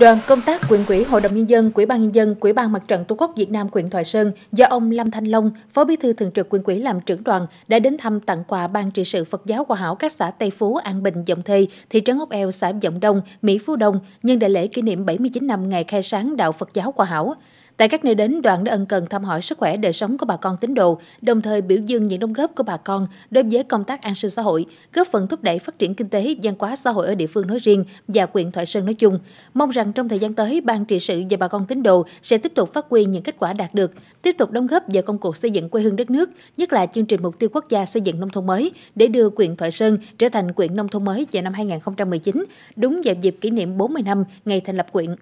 Đoàn công tác quyện quỹ Hội đồng Nhân dân, Quỹ ban Nhân dân, Quỹ ban Mặt trận Tổ quốc Việt Nam quyện Thoại Sơn do ông Lâm Thanh Long, Phó Bí thư Thường trực quyện quỹ làm trưởng đoàn đã đến thăm tặng quà Ban trị sự Phật giáo Hòa hảo các xã Tây Phú, An Bình, Dọng Thê, thị trấn Ốc Eo, xã Dọng Đông, Mỹ Phú Đông nhân đại lễ kỷ niệm 79 năm ngày khai sáng đạo Phật giáo Hòa hảo. Tại các nơi đến, đoàn đã ân cần thăm hỏi sức khỏe đời sống của bà con tín đồ, đồng thời biểu dương những đóng góp của bà con đối với công tác an sinh xã hội, góp phần thúc đẩy phát triển kinh tế, văn hóa xã hội ở địa phương nói riêng và quyện Thoại Sơn nói chung. Mong rằng trong thời gian tới, ban trị sự và bà con tín đồ sẽ tiếp tục phát huy những kết quả đạt được, tiếp tục đóng góp vào công cuộc xây dựng quê hương đất nước, nhất là chương trình mục tiêu quốc gia xây dựng nông thôn mới để đưa quyện Thoại Sơn trở thành quyện nông thôn mới vào năm 2019, đúng vào dịp kỷ niệm 40 năm ngày thành lập quyện.